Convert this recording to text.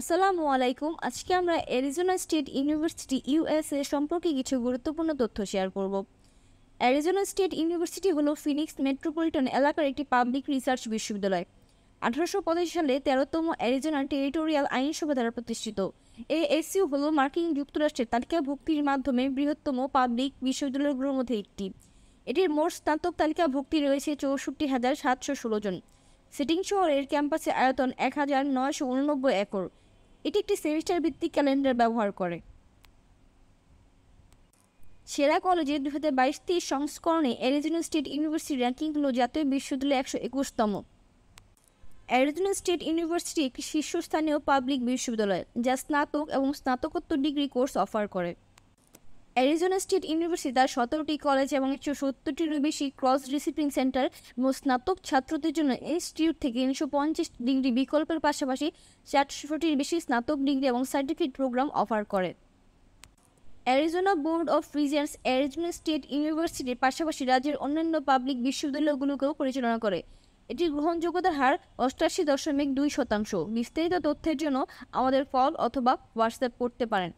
আসসালামু আলাইকুম আজকে আমরা অ্যারিজোনা স্টেট ইউনিভার্সিটি ইউএসএ সম্পর্কে কিছু গুরুত্বপূর্ণ তথ্য শেয়ার করব অ্যারিজোনা স্টেট ইউনিভার্সিটি হলো ফিনিক্স মেট্রোপলিটন এলাকার একটি পাবলিক রিসার্চ বিশ্ববিদ্যালয় আঠারোশো সালে তেরোতম অ্যারিজোনা টেরিটোরিয়াল আইনসভা দ্বারা প্রতিষ্ঠিত এএসইউ হলো মার্কিন যুক্তরাষ্ট্রের তালিকাভুক্তির মাধ্যমে বৃহত্তম পাবলিক বিশ্ববিদ্যালয়গুলোর মধ্যে একটি এটির মোট স্নাতক তালিকাভুক্তি রয়েছে চৌষট্টি হাজার সাতশো ষোলো জন সিটিং শহরের ক্যাম্পাসে আয়তন এক হাজার নয়শো উননব্বই একর এটি একটি সেমিস্টার ভিত্তিক ক্যালেন্ডার ব্যবহার করে সেরা কলেজে দু হাজার বাইশ তেইশ সংস্করণে অ্যারিজোনা স্টেট ইউনিভার্সিটি র্যাঙ্কিং হল জাতীয় বিশ্ববিদ্যালয় একশো একুশতম অ্যারিজোনা স্টেট ইউনিভার্সিটি একটি শীর্ষস্থানীয় পাবলিক বিশ্ববিদ্যালয় যা স্নাতক এবং স্নাতকোত্তর ডিগ্রি কোর্স অফার করে অ্যারিজোনা স্টেট ইউনিভার্সিটি তার সতেরোটি কলেজ এবং একশো সত্তরটিরও বেশি ক্রস ডিসিপ্লিন সেন্টার এবং স্নাতক ছাত্রদের জন্য ইনস্টিটিউট থেকে তিনশো পঞ্চাশ ডিগ্রি বিকল্পের পাশাপাশি চারশোটির বেশি স্নাতক ডিগ্রি এবং সার্টিফিকেট প্রোগ্রাম অফার করে Arizona Board of Regents Arizona State ইউনিভার্সিটির পাশাপাশি রাজ্যের অন্যান্য পাবলিক বিশ্ববিদ্যালয়গুলোকেও পরিচালনা করে এটির গ্রহণযোগ্যতার হার অষ্টাশি দশমিক দুই শতাংশ বিস্তারিত তথ্যের জন্য আমাদের ফল অথবা হোয়াটসঅ্যাপ করতে পারেন